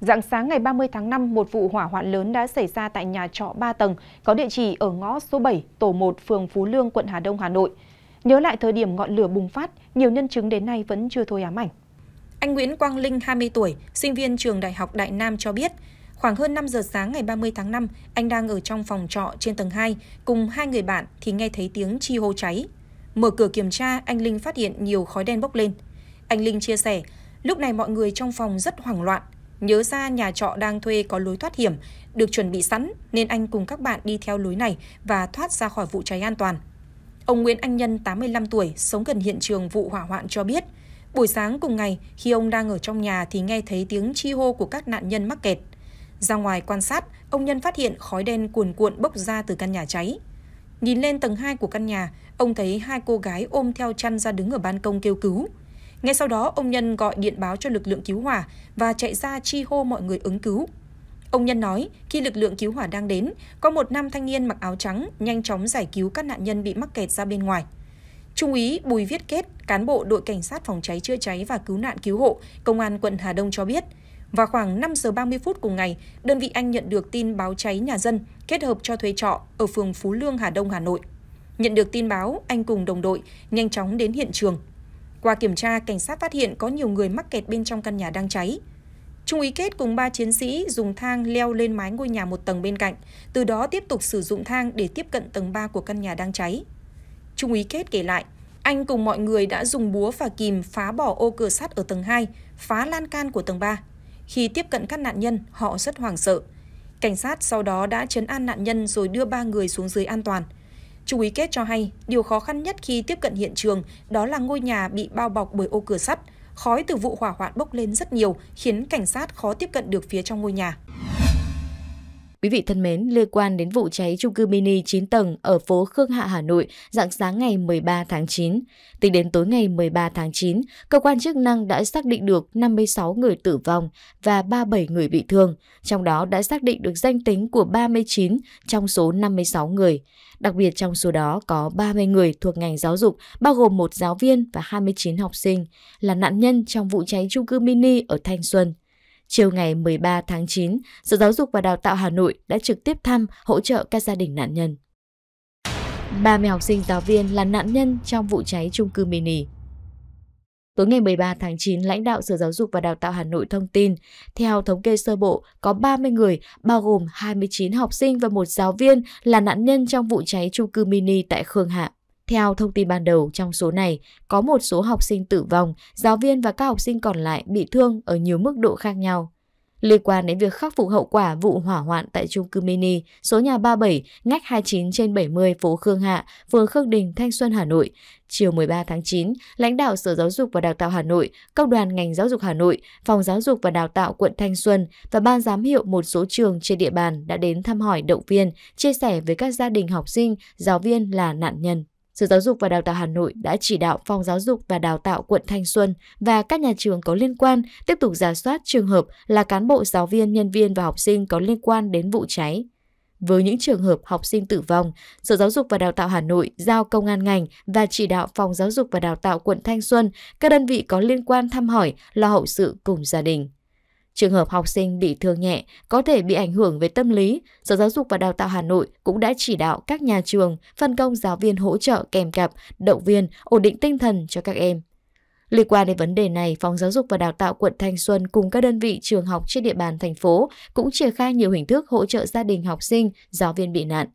Dạng sáng ngày 30 tháng 5, một vụ hỏa hoạn lớn đã xảy ra tại nhà trọ 3 tầng, có địa chỉ ở ngõ số 7, tổ 1, phường Phú Lương, quận Hà Đông, Hà Nội. Nhớ lại thời điểm ngọn lửa bùng phát, nhiều nhân chứng đến nay vẫn chưa thôi ám ảnh. Anh Nguyễn Quang Linh, 20 tuổi, sinh viên trường Đại học Đại Nam cho biết, khoảng hơn 5 giờ sáng ngày 30 tháng 5, anh đang ở trong phòng trọ trên tầng 2 cùng hai người bạn thì nghe thấy tiếng chi hô cháy. Mở cửa kiểm tra, anh Linh phát hiện nhiều khói đen bốc lên. Anh Linh chia sẻ, lúc này mọi người trong phòng rất hoảng loạn, Nhớ ra nhà trọ đang thuê có lối thoát hiểm, được chuẩn bị sẵn nên anh cùng các bạn đi theo lối này và thoát ra khỏi vụ cháy an toàn. Ông Nguyễn Anh Nhân 85 tuổi, sống gần hiện trường vụ hỏa hoạn cho biết, buổi sáng cùng ngày khi ông đang ở trong nhà thì nghe thấy tiếng chi hô của các nạn nhân mắc kẹt. Ra ngoài quan sát, ông Nhân phát hiện khói đen cuồn cuộn bốc ra từ căn nhà cháy. Nhìn lên tầng 2 của căn nhà, ông thấy hai cô gái ôm theo chăn ra đứng ở ban công kêu cứu. Ngay sau đó, ông Nhân gọi điện báo cho lực lượng cứu hỏa và chạy ra chi hô mọi người ứng cứu. Ông Nhân nói, khi lực lượng cứu hỏa đang đến, có một nam thanh niên mặc áo trắng nhanh chóng giải cứu các nạn nhân bị mắc kẹt ra bên ngoài. Trung úy Bùi Viết Kết, cán bộ đội cảnh sát phòng cháy chữa cháy và cứu nạn cứu hộ, công an quận Hà Đông cho biết, vào khoảng 5 giờ 30 phút cùng ngày, đơn vị anh nhận được tin báo cháy nhà dân kết hợp cho thuê trọ ở phường Phú Lương, Hà Đông, Hà Nội. Nhận được tin báo, anh cùng đồng đội nhanh chóng đến hiện trường qua kiểm tra, cảnh sát phát hiện có nhiều người mắc kẹt bên trong căn nhà đang cháy. Trung úy Kết cùng ba chiến sĩ dùng thang leo lên mái ngôi nhà một tầng bên cạnh, từ đó tiếp tục sử dụng thang để tiếp cận tầng 3 của căn nhà đang cháy. Trung úy Kết kể lại, anh cùng mọi người đã dùng búa và kìm phá bỏ ô cửa sắt ở tầng 2, phá lan can của tầng 3. Khi tiếp cận các nạn nhân, họ rất hoảng sợ. Cảnh sát sau đó đã chấn an nạn nhân rồi đưa ba người xuống dưới an toàn – chú ý Kết cho hay, điều khó khăn nhất khi tiếp cận hiện trường đó là ngôi nhà bị bao bọc bởi ô cửa sắt. Khói từ vụ hỏa hoạn bốc lên rất nhiều, khiến cảnh sát khó tiếp cận được phía trong ngôi nhà. Quý vị thân mến, liên quan đến vụ cháy chung cư mini 9 tầng ở phố Khương Hạ, Hà Nội dạng sáng ngày 13 tháng 9. Tính đến tối ngày 13 tháng 9, cơ quan chức năng đã xác định được 56 người tử vong và 37 người bị thương, trong đó đã xác định được danh tính của 39 trong số 56 người. Đặc biệt trong số đó có 30 người thuộc ngành giáo dục, bao gồm một giáo viên và 29 học sinh, là nạn nhân trong vụ cháy chung cư mini ở Thanh Xuân. Chiều ngày 13 tháng 9, Sở Giáo dục và Đào tạo Hà Nội đã trực tiếp thăm, hỗ trợ các gia đình nạn nhân. 30 học sinh giáo viên là nạn nhân trong vụ cháy chung cư mini. Tối ngày 13 tháng 9, lãnh đạo Sở Giáo dục và Đào tạo Hà Nội thông tin, theo thống kê sơ bộ, có 30 người, bao gồm 29 học sinh và một giáo viên là nạn nhân trong vụ cháy chung cư mini tại Khương Hạ. Theo thông tin ban đầu, trong số này có một số học sinh tử vong, giáo viên và các học sinh còn lại bị thương ở nhiều mức độ khác nhau. Liên quan đến việc khắc phục hậu quả vụ hỏa hoạn tại trung cư mini số nhà 37, ngách 29 trên 70 phố Khương Hạ, phường Khương Đình, Thanh Xuân, Hà Nội. Chiều 13 tháng 9, lãnh đạo Sở Giáo dục và Đào tạo Hà Nội, Công đoàn ngành giáo dục Hà Nội, Phòng Giáo dục và Đào tạo quận Thanh Xuân và ban giám hiệu một số trường trên địa bàn đã đến thăm hỏi động viên, chia sẻ với các gia đình học sinh, giáo viên là nạn nhân. Sở Giáo dục và Đào tạo Hà Nội đã chỉ đạo Phòng Giáo dục và Đào tạo quận Thanh Xuân và các nhà trường có liên quan tiếp tục giả soát trường hợp là cán bộ giáo viên, nhân viên và học sinh có liên quan đến vụ cháy. Với những trường hợp học sinh tử vong, Sở Giáo dục và Đào tạo Hà Nội giao công an ngành và chỉ đạo Phòng Giáo dục và Đào tạo quận Thanh Xuân, các đơn vị có liên quan thăm hỏi, lo hậu sự cùng gia đình. Trường hợp học sinh bị thương nhẹ có thể bị ảnh hưởng về tâm lý, Sở Giáo dục và Đào tạo Hà Nội cũng đã chỉ đạo các nhà trường phân công giáo viên hỗ trợ kèm cặp, động viên, ổn định tinh thần cho các em. Liên quan đến vấn đề này, Phòng Giáo dục và Đào tạo quận Thanh Xuân cùng các đơn vị trường học trên địa bàn thành phố cũng triển khai nhiều hình thức hỗ trợ gia đình học sinh, giáo viên bị nạn.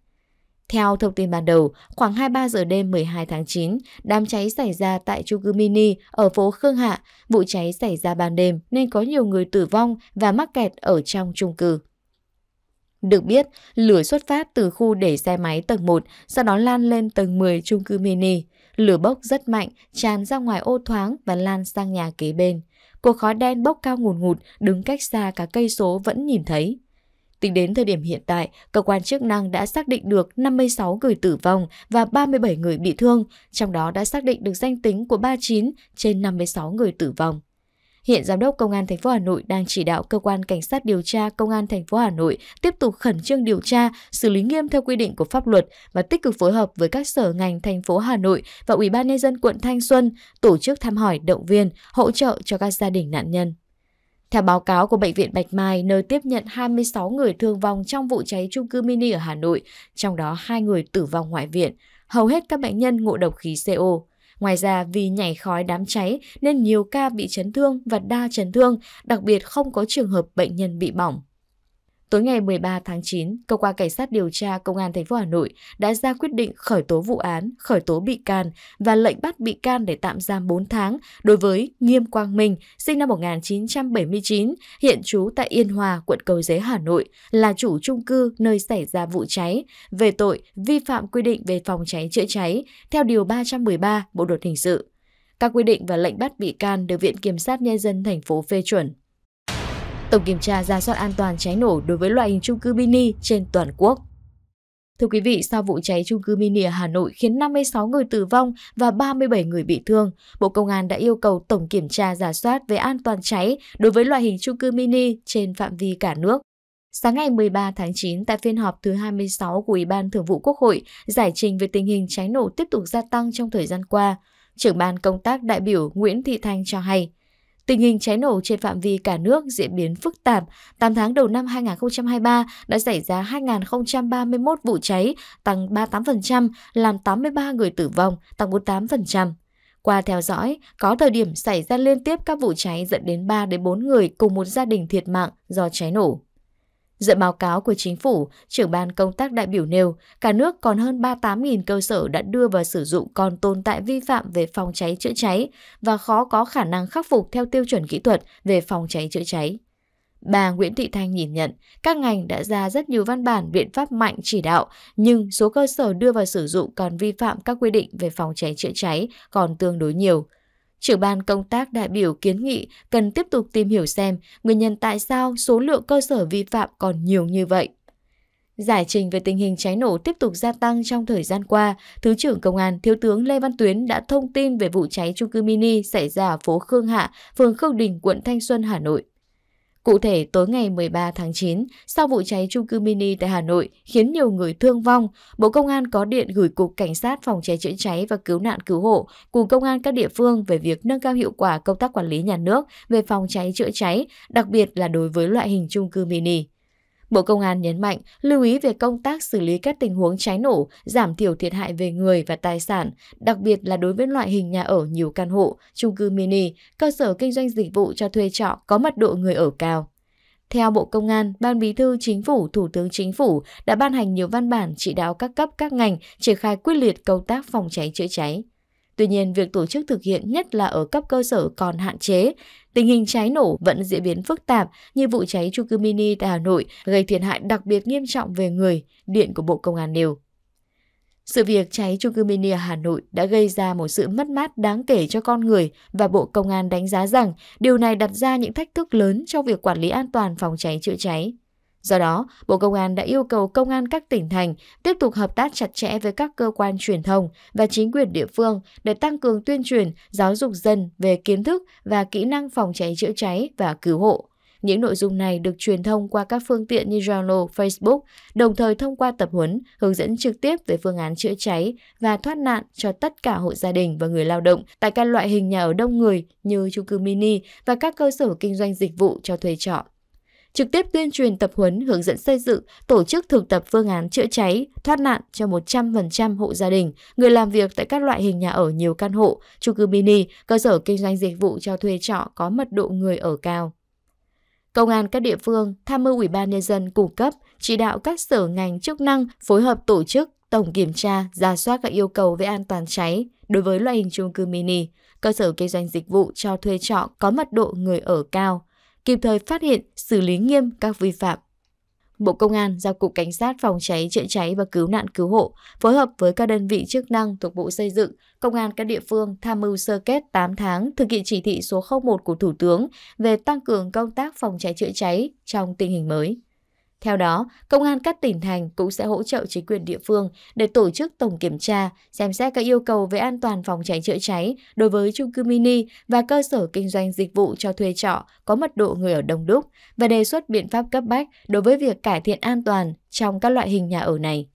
Theo thông tin ban đầu, khoảng 23 giờ đêm 12 tháng 9, đám cháy xảy ra tại chung cư mini ở phố Khương Hạ. Vụ cháy xảy ra ban đêm nên có nhiều người tử vong và mắc kẹt ở trong chung cư. Được biết, lửa xuất phát từ khu để xe máy tầng 1, sau đó lan lên tầng 10 chung cư mini. Lửa bốc rất mạnh, tràn ra ngoài ô thoáng và lan sang nhà kế bên. Cột khói đen bốc cao ngùn ngụt, đứng cách xa cả cây số vẫn nhìn thấy. Tính đến thời điểm hiện tại, cơ quan chức năng đã xác định được 56 người tử vong và 37 người bị thương, trong đó đã xác định được danh tính của 39 trên 56 người tử vong. Hiện giám đốc công an thành phố Hà Nội đang chỉ đạo cơ quan cảnh sát điều tra công an thành phố Hà Nội tiếp tục khẩn trương điều tra, xử lý nghiêm theo quy định của pháp luật và tích cực phối hợp với các sở ngành thành phố Hà Nội và Ủy ban nhân dân quận Thanh Xuân tổ chức thăm hỏi động viên, hỗ trợ cho các gia đình nạn nhân. Theo báo cáo của Bệnh viện Bạch Mai, nơi tiếp nhận 26 người thương vong trong vụ cháy trung cư mini ở Hà Nội, trong đó hai người tử vong ngoại viện, hầu hết các bệnh nhân ngộ độc khí CO. Ngoài ra, vì nhảy khói đám cháy nên nhiều ca bị chấn thương và đa chấn thương, đặc biệt không có trường hợp bệnh nhân bị bỏng. Tối ngày 13 tháng 9, cơ quan cảnh sát điều tra công an thành phố Hà Nội đã ra quyết định khởi tố vụ án, khởi tố bị can và lệnh bắt bị can để tạm giam 4 tháng đối với Nghiêm Quang Minh, sinh năm 1979, hiện trú tại Yên Hòa, quận Cầu Giấy, Hà Nội, là chủ trung cư nơi xảy ra vụ cháy về tội vi phạm quy định về phòng cháy chữa cháy theo điều 313 Bộ luật hình sự. Các quy định và lệnh bắt bị can được Viện Kiểm sát Nhân dân thành phố phê chuẩn tổng kiểm tra ra soát an toàn cháy nổ đối với loại hình trung cư mini trên toàn quốc. Thưa quý vị, sau vụ cháy trung cư mini ở Hà Nội khiến 56 người tử vong và 37 người bị thương, Bộ Công an đã yêu cầu tổng kiểm tra giả soát về an toàn cháy đối với loại hình trung cư mini trên phạm vi cả nước. Sáng ngày 13 tháng 9, tại phiên họp thứ 26 của Ủy ban Thường vụ Quốc hội, giải trình về tình hình cháy nổ tiếp tục gia tăng trong thời gian qua, trưởng ban công tác đại biểu Nguyễn Thị Thanh cho hay, Tình hình cháy nổ trên phạm vi cả nước diễn biến phức tạp. 8 tháng đầu năm 2023 đã xảy ra 2.031 vụ cháy, tăng 38%, làm 83 người tử vong, tăng 48%. Qua theo dõi, có thời điểm xảy ra liên tiếp các vụ cháy dẫn đến 3 đến 4 người cùng một gia đình thiệt mạng do cháy nổ. Dựa báo cáo của chính phủ, trưởng ban công tác đại biểu nêu, cả nước còn hơn 38.000 cơ sở đã đưa vào sử dụng còn tồn tại vi phạm về phòng cháy chữa cháy và khó có khả năng khắc phục theo tiêu chuẩn kỹ thuật về phòng cháy chữa cháy. Bà Nguyễn Thị Thanh nhìn nhận, các ngành đã ra rất nhiều văn bản biện pháp mạnh chỉ đạo, nhưng số cơ sở đưa vào sử dụng còn vi phạm các quy định về phòng cháy chữa cháy còn tương đối nhiều. Trưởng ban công tác đại biểu kiến nghị cần tiếp tục tìm hiểu xem nguyên nhân tại sao số lượng cơ sở vi phạm còn nhiều như vậy. Giải trình về tình hình cháy nổ tiếp tục gia tăng trong thời gian qua, Thứ trưởng Công an Thiếu tướng Lê Văn Tuyến đã thông tin về vụ cháy chung cư mini xảy ra ở phố Khương Hạ, phường Khương Đình, quận Thanh Xuân, Hà Nội. Cụ thể, tối ngày 13 tháng 9, sau vụ cháy trung cư mini tại Hà Nội khiến nhiều người thương vong, Bộ Công an có điện gửi Cục Cảnh sát Phòng cháy chữa cháy và Cứu nạn Cứu hộ cùng Công an các địa phương về việc nâng cao hiệu quả công tác quản lý nhà nước về phòng cháy chữa cháy, đặc biệt là đối với loại hình trung cư mini. Bộ Công an nhấn mạnh lưu ý về công tác xử lý các tình huống cháy nổ, giảm thiểu thiệt hại về người và tài sản, đặc biệt là đối với loại hình nhà ở nhiều căn hộ, chung cư mini, cơ sở kinh doanh dịch vụ cho thuê trọ có mật độ người ở cao. Theo Bộ Công an, Ban Bí thư Chính phủ, Thủ tướng Chính phủ đã ban hành nhiều văn bản chỉ đạo các cấp các ngành triển khai quyết liệt công tác phòng cháy chữa cháy. Tuy nhiên, việc tổ chức thực hiện nhất là ở cấp cơ sở còn hạn chế. Tình hình cháy nổ vẫn diễn biến phức tạp như vụ cháy chung cư mini tại Hà Nội gây thiệt hại đặc biệt nghiêm trọng về người, điện của Bộ Công an nêu. Sự việc cháy chung cư mini ở Hà Nội đã gây ra một sự mất mát đáng kể cho con người và Bộ Công an đánh giá rằng điều này đặt ra những thách thức lớn trong việc quản lý an toàn phòng cháy chữa cháy. Do đó, Bộ Công an đã yêu cầu công an các tỉnh thành tiếp tục hợp tác chặt chẽ với các cơ quan truyền thông và chính quyền địa phương để tăng cường tuyên truyền, giáo dục dân về kiến thức và kỹ năng phòng cháy chữa cháy và cứu hộ. Những nội dung này được truyền thông qua các phương tiện như Zalo, Facebook, đồng thời thông qua tập huấn, hướng dẫn trực tiếp về phương án chữa cháy và thoát nạn cho tất cả hộ gia đình và người lao động tại các loại hình nhà ở đông người như chung cư mini và các cơ sở kinh doanh dịch vụ cho thuê trọ trực tiếp tuyên truyền tập huấn hướng dẫn xây dựng, tổ chức thực tập phương án chữa cháy, thoát nạn cho 100% hộ gia đình, người làm việc tại các loại hình nhà ở nhiều căn hộ, chung cư mini, cơ sở kinh doanh dịch vụ cho thuê trọ có mật độ người ở cao. Công an các địa phương, tham mưu Ủy ban nhân dân cung cấp, chỉ đạo các sở ngành chức năng phối hợp tổ chức tổng kiểm tra, ra soát các yêu cầu về an toàn cháy đối với loại hình chung cư mini, cơ sở kinh doanh dịch vụ cho thuê trọ có mật độ người ở cao, kịp thời phát hiện, xử lý nghiêm các vi phạm. Bộ Công an giao Cục Cảnh sát Phòng cháy, chữa cháy và Cứu nạn Cứu hộ phối hợp với các đơn vị chức năng thuộc Bộ Xây dựng, Công an các địa phương tham mưu sơ kết 8 tháng thực hiện chỉ thị số 01 của Thủ tướng về tăng cường công tác phòng cháy chữa cháy trong tình hình mới. Theo đó, công an các tỉnh thành cũng sẽ hỗ trợ chính quyền địa phương để tổ chức tổng kiểm tra, xem xét các yêu cầu về an toàn phòng cháy chữa cháy đối với chung cư mini và cơ sở kinh doanh dịch vụ cho thuê trọ có mật độ người ở đông đúc và đề xuất biện pháp cấp bách đối với việc cải thiện an toàn trong các loại hình nhà ở này.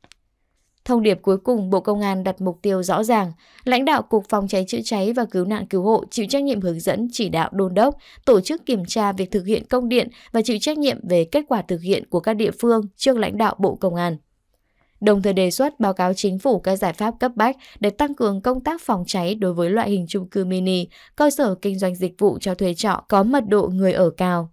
Thông điệp cuối cùng, Bộ Công an đặt mục tiêu rõ ràng, lãnh đạo Cục Phòng cháy chữa cháy và Cứu nạn Cứu hộ chịu trách nhiệm hướng dẫn, chỉ đạo đôn đốc, tổ chức kiểm tra việc thực hiện công điện và chịu trách nhiệm về kết quả thực hiện của các địa phương trước lãnh đạo Bộ Công an. Đồng thời đề xuất báo cáo chính phủ các giải pháp cấp bách để tăng cường công tác phòng cháy đối với loại hình chung cư mini, cơ sở kinh doanh dịch vụ cho thuê trọ có mật độ người ở cao.